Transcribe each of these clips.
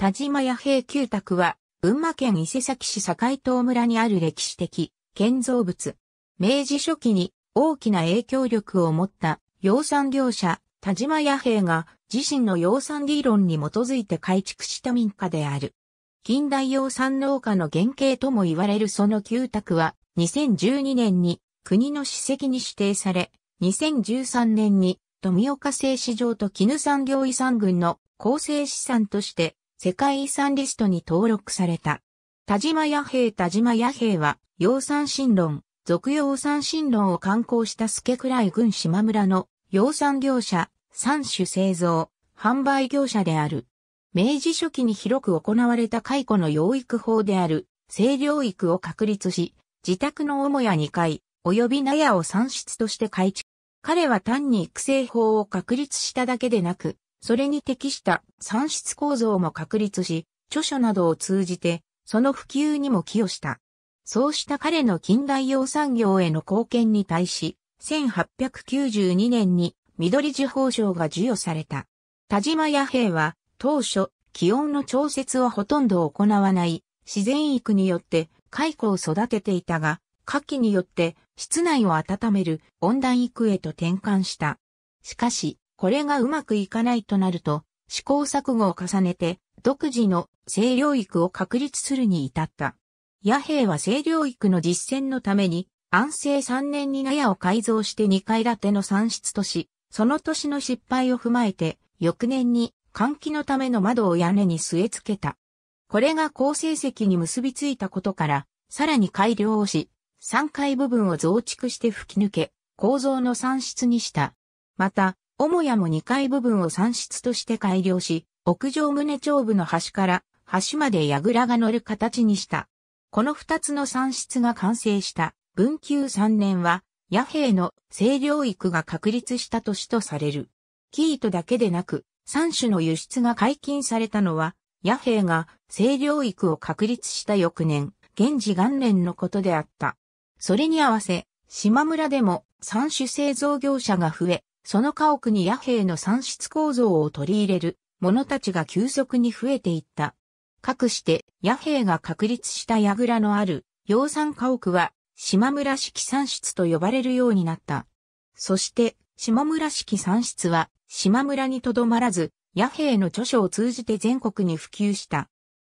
田島屋平旧宅は、群馬県伊勢崎市境東村にある歴史的建造物。明治初期に大きな影響力を持った養蚕業者田島屋平が自身の養蚕理論に基づいて改築した民家である。近代養蚕農家の原型とも言われるその旧宅は2012年に国の史跡に指定され、2013年に富岡製糸場と絹産業遺産群の構成資産として世界遺産リストに登録された。田島弥平田島弥平は、養蚕新論、俗養蚕新論を刊行した助倉井郡島村の養蚕業者、産種製造、販売業者である。明治初期に広く行われた解雇の養育法である、生療育を確立し、自宅の母屋2階、及び納屋を産室として改築。彼は単に育成法を確立しただけでなく、それに適した産出構造も確立し、著書などを通じて、その普及にも寄与した。そうした彼の近代用産業への貢献に対し、1892年に緑地法賞が授与された。田島弥平は、当初、気温の調節をほとんど行わない自然育によって蚕を育てていたが、夏季によって室内を温める温暖育へと転換した。しかし、これがうまくいかないとなると、試行錯誤を重ねて、独自の性領域を確立するに至った。野兵は性領域の実践のために、安政3年に納屋を改造して2階建ての産出とし、その年の失敗を踏まえて、翌年に換気のための窓を屋根に据え付けた。これが高成績に結びついたことから、さらに改良をし、3階部分を増築して吹き抜け、構造の産出にした。また、母屋も2階部分を産室として改良し、屋上棟長部の端から端まで櫓が乗る形にした。この2つの産室が完成した文久3年は、野兵の清涼域が確立した年とされる。生糸だけでなく、3種の輸出が解禁されたのは、野兵が清涼域を確立した翌年、現時元年のことであった。それに合わせ、島村でも三種製造業者が増え、その家屋に野兵の産出構造を取り入れる者たちが急速に増えていった。かくして野兵が確立した櫓のある養蚕家屋は島村式産出と呼ばれるようになった。そして島村式産出は島村にとどまらず野兵の著書を通じて全国に普及した。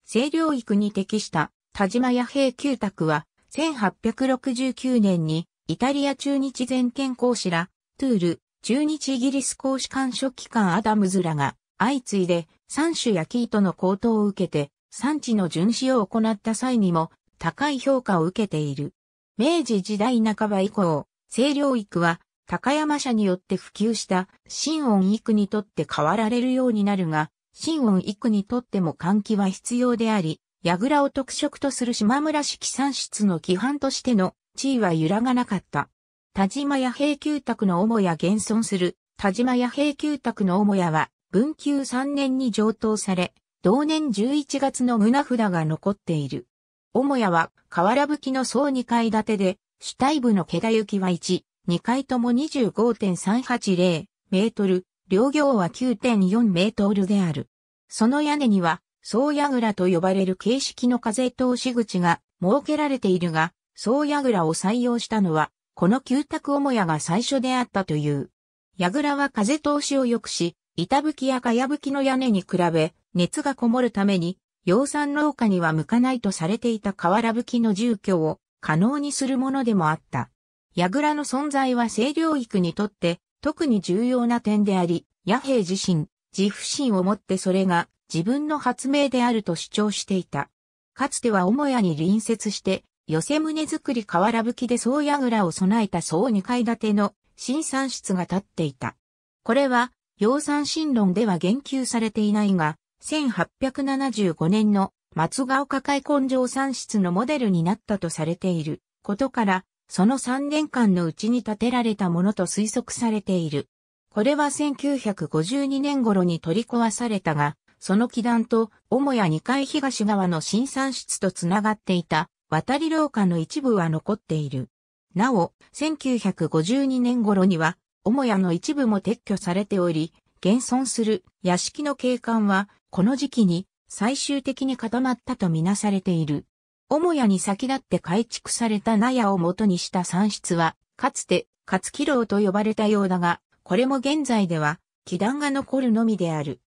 清領域に適した田島野兵旧宅は1869年にイタリア中日全権公使らトゥール、中日イギリス公使館書記官アダムズらが、相次いで、三種焼き糸の高騰を受けて、産地の巡視を行った際にも、高い評価を受けている。明治時代半ば以降、清涼育は、高山社によって普及した、新音育にとって変わられるようになるが、新音育にとっても換気は必要であり、櫓を特色とする島村式産出の規範としての地位は揺らがなかった。田島屋平旧宅の母屋現存する田島屋平旧宅の母屋は文久3年に上等され、同年11月の胸札が残っている。母屋は瓦吹きの総2階建てで、主体部の毛田行きは1、2階とも25.380メートル、両行は9.4メートルである。その屋根には、総屋倉と呼ばれる形式の風通し口が設けられているが、総屋倉を採用したのは、この旧宅母屋が最初であったという。櫓は風通しを良くし、板吹きや茅吹きの屋根に比べ、熱がこもるために、養蚕農家には向かないとされていた瓦吹きの住居を可能にするものでもあった。櫓の存在は清涼育にとって特に重要な点であり、野兵自身、自負心をもってそれが自分の発明であると主張していた。かつては母屋に隣接して寄せ棟造り瓦葺きで総倉を備えた総二階建ての新産室が建っていた。これは、養産新論では言及されていないが、1875年の松ヶ丘開根城産室のモデルになったとされていることから、その3年間のうちに建てられたものと推測されている。これは1952年頃に取り壊されたが、その基壇と母屋2階東側の新産室とつながっていた渡り廊下の一部は残っている。なお、1952年頃には、母屋の一部も撤去されており、現存する屋敷の景観は、この時期に最終的に固まったとみなされている。母屋に先立って改築された納屋を元にした産室は、かつて、勝木楼と呼ばれたようだが、これも現在では、気団が残るのみである。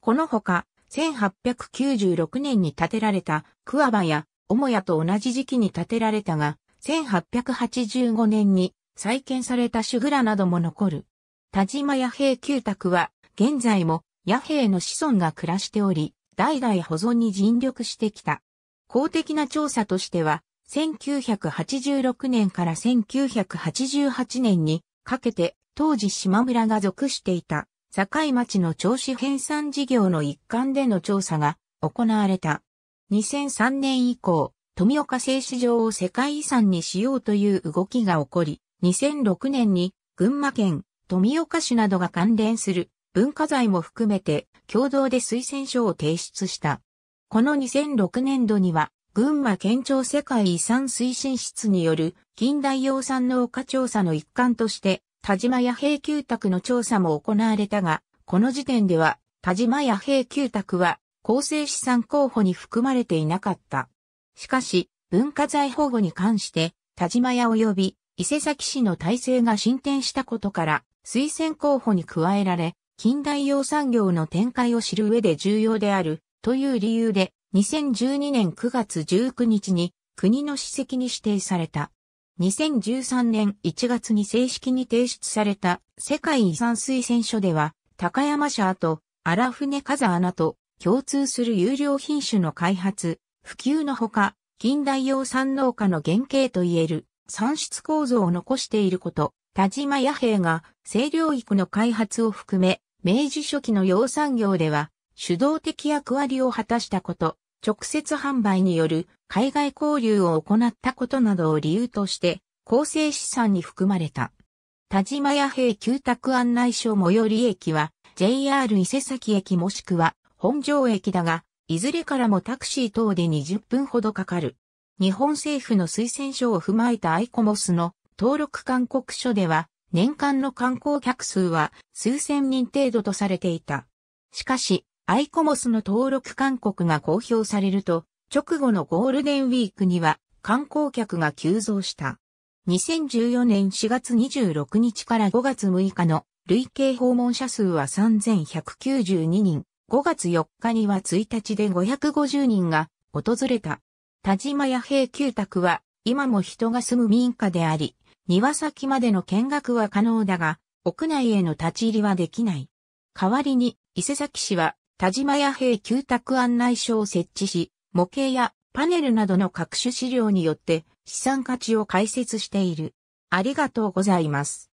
このほか、1896年に建てられた桑場や母屋と同じ時期に建てられたが、1885年に再建された主蔵なども残る。田島野兵旧宅は、現在も野兵の子孫が暮らしており、代々保存に尽力してきた。公的な調査としては、1986年から1988年にかけて、当時島村が属していた、境町の調子編纂事業の一環での調査が行われた。2003年以降、富岡製糸場を世界遺産にしようという動きが起こり、2006年に群馬県、富岡市などが関連する文化財も含めて共同で推薦書を提出した。この2006年度には、群馬県庁世界遺産推進室による近代養蚕農家調査の一環として、田島野平旧宅の調査も行われたが、この時点では、田島野平旧宅は構成資産候補に含まれていなかった。しかし、文化財保護に関して、田島屋及び伊勢崎市の体制が進展したことから、推薦候補に加えられ、近代養産業の展開を知る上で重要である、という理由で、2012年9月19日に国の史跡に指定された。2013年1月に正式に提出された世界遺産推薦書では、高山社と荒船風穴と共通する有料品種の開発、普及のほか、近代養蚕農家の原型といえる産出構造を残していること、田島弥平が清涼育の開発を含め、明治初期の養蚕業では主導的役割を果たしたこと、直接販売による海外交流を行ったことなどを理由として、構成資産に含まれた。田島弥平旧宅案内所最寄り駅は JR 伊勢崎駅もしくは本庄駅だが、いずれからもタクシー等で20分ほどかかる。日本政府の推薦書を踏まえたアイコモスの登録勧告書では、年間の観光客数は数千人程度とされていた。しかし、アイコモスの登録勧告が公表されると、直後のゴールデンウィークには観光客が急増した。2014年4月26日から5月6日の累計訪問者数は3192人、5月4日には1日で550人が訪れた。田島屋平旧宅は今も人が住む民家であり、庭先までの見学は可能だが、屋内への立ち入りはできない。代わりに、伊勢崎市は田島屋平旧宅案内所を設置し、模型やパネルなどの各種資料によって資産価値を解説している。ありがとうございます。